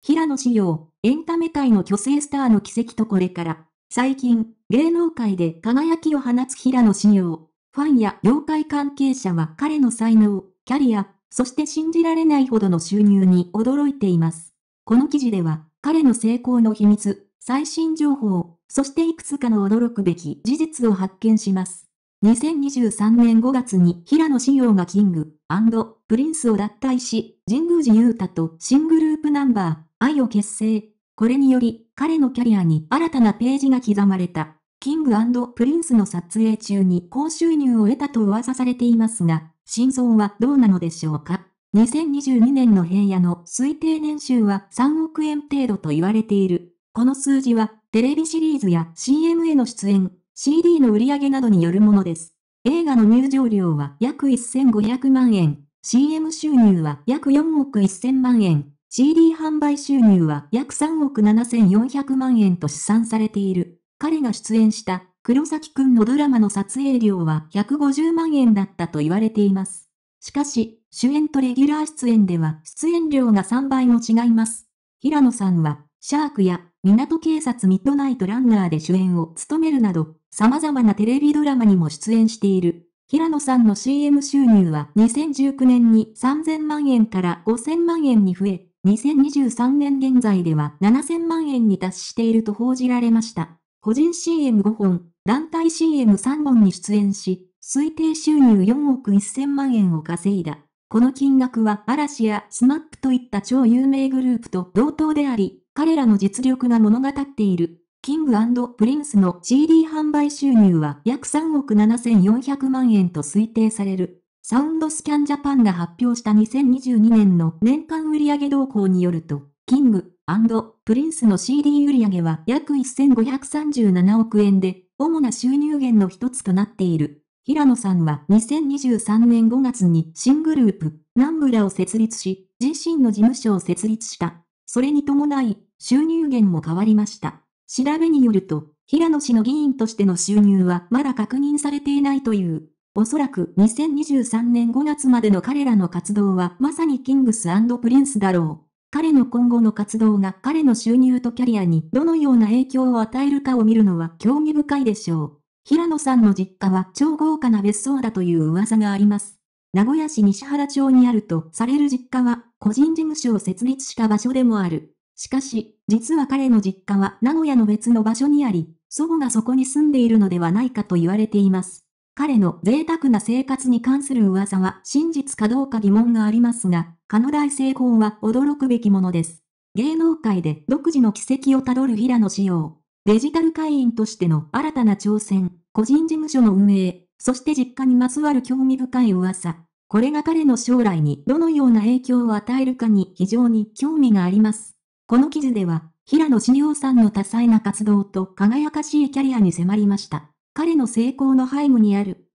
平野紫耀、エンタメ界の巨星スターの奇跡とこれから、最近、芸能界で輝きを放つ平野紫耀。ファンや業界関係者は彼の才能、キャリア、そして信じられないほどの収入に驚いています。この記事では、彼の成功の秘密、最新情報、そしていくつかの驚くべき事実を発見します。2023年5月に平野紫耀がキングプリンスを脱退し、神宮寺勇太と新グループナンバー、愛を結成。これにより、彼のキャリアに新たなページが刻まれた。キングプリンスの撮影中に高収入を得たと噂されていますが、真相はどうなのでしょうか。2022年の平野の推定年収は3億円程度と言われている。この数字は、テレビシリーズや CM への出演、CD の売り上げなどによるものです。映画の入場料は約1500万円、CM 収入は約4億1000万円、CD 販売収入は約3億7400万円と試算されている。彼が出演した黒崎くんのドラマの撮影料は150万円だったと言われています。しかし、主演とレギュラー出演では出演料が3倍も違います。平野さんはシャークや港警察ミッドナイトランナーで主演を務めるなど、様々なテレビドラマにも出演している。平野さんの CM 収入は2019年に3000万円から5000万円に増え、2023年現在では7000万円に達していると報じられました。個人 CM5 本、団体 CM3 本に出演し、推定収入4億1000万円を稼いだ。この金額は嵐やスマップといった超有名グループと同等であり、彼らの実力が物語っている。キングプリンスの CD 販売収入は約3億7400万円と推定される。サウンドスキャンジャパンが発表した2022年の年間売上動向によると、キングプリンスの CD 売上は約1537億円で、主な収入源の一つとなっている。平野さんは2023年5月に新グループ、ナンブラを設立し、自身の事務所を設立した。それに伴い、収入源も変わりました。調べによると、平野氏の議員としての収入はまだ確認されていないという。おそらく2023年5月までの彼らの活動はまさにキングスプリンスだろう。彼の今後の活動が彼の収入とキャリアにどのような影響を与えるかを見るのは興味深いでしょう。平野さんの実家は超豪華な別荘だという噂があります。名古屋市西原町にあるとされる実家は個人事務所を設立した場所でもある。しかし、実は彼の実家は名古屋の別の場所にあり、祖母がそこに住んでいるのではないかと言われています。彼の贅沢な生活に関する噂は真実かどうか疑問がありますが、彼の大成功は驚くべきものです。芸能界で独自の軌跡をたどる平野仕様。デジタル会員としての新たな挑戦、個人事務所の運営、そして実家にまつわる興味深い噂。これが彼の将来にどのような影響を与えるかに非常に興味があります。この記事では、平野紫耀さんの多彩な活動と輝かしいキャリアに迫りました。彼の成功の背後にある